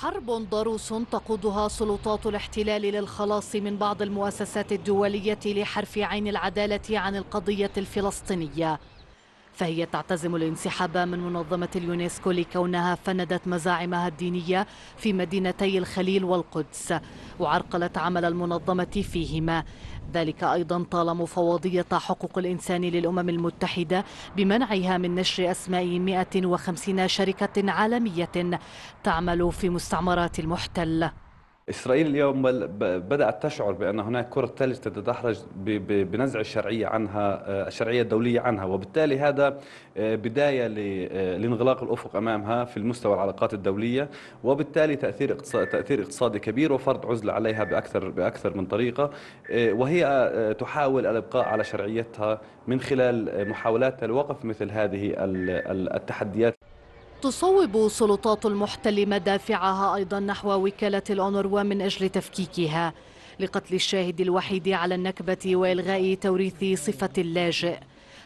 حرب ضروس تقودها سلطات الاحتلال للخلاص من بعض المؤسسات الدولية لحرف عين العدالة عن القضية الفلسطينية فهي تعتزم الانسحاب من منظمة اليونسكو لكونها فندت مزاعمها الدينية في مدينتي الخليل والقدس وعرقلت عمل المنظمة فيهما ذلك أيضا طال مفوضية حقوق الإنسان للأمم المتحدة بمنعها من نشر أسماء 150 شركة عالمية تعمل في مستعمرات المحتلة إسرائيل اليوم بدأت تشعر بأن هناك كرة ثلج تتدحرج بنزع الشرعية عنها آه، الشرعية الدولية عنها وبالتالي هذا آه، بداية آه، لانغلاق الأفق أمامها في المستوى العلاقات الدولية وبالتالي تأثير تأثير اقتصادي كبير وفرض عزلة عليها بأكثر بأكثر من طريقة وهي تحاول الإبقاء على شرعيتها من خلال محاولاتها الوقف مثل هذه التحديات تصوب سلطات المحتل مدافعها أيضا نحو وكالة الأونروا من أجل تفكيكها لقتل الشاهد الوحيد على النكبة وإلغاء توريث صفة اللاجئ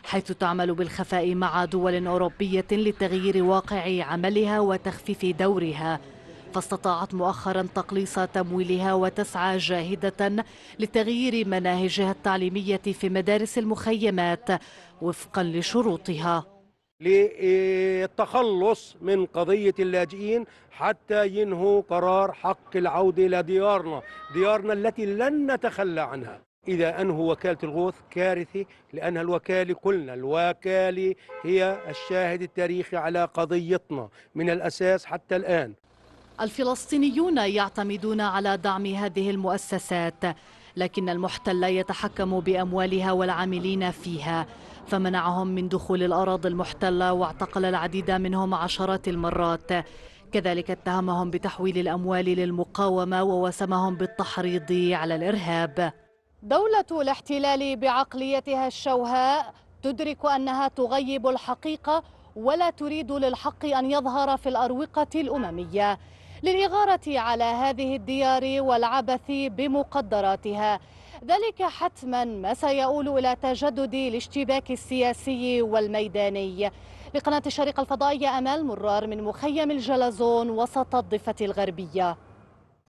حيث تعمل بالخفاء مع دول أوروبية لتغيير واقع عملها وتخفيف دورها فاستطاعت مؤخرا تقليص تمويلها وتسعى جاهدة لتغيير مناهجها التعليمية في مدارس المخيمات وفقا لشروطها للتخلص من قضية اللاجئين حتى ينهوا قرار حق العودة إلى ديارنا ديارنا التي لن نتخلى عنها إذا أنهوا وكالة الغوث كارثة لأنها الوكالة قلنا الوكالة هي الشاهد التاريخي على قضيتنا من الأساس حتى الآن الفلسطينيون يعتمدون على دعم هذه المؤسسات لكن المحتل يتحكم بأموالها والعاملين فيها فمنعهم من دخول الأراضي المحتلة واعتقل العديد منهم عشرات المرات كذلك اتهمهم بتحويل الأموال للمقاومة ووسمهم بالتحريض على الإرهاب دولة الاحتلال بعقليتها الشوهاء تدرك أنها تغيب الحقيقة ولا تريد للحق أن يظهر في الأروقة الأممية للإغارة على هذه الديار والعبث بمقدراتها ذلك حتما ما سيؤول إلى تجدد الاشتباك السياسي والميداني لقناة الشريق الفضائية أمال مرار من مخيم الجلزون وسط الضفة الغربية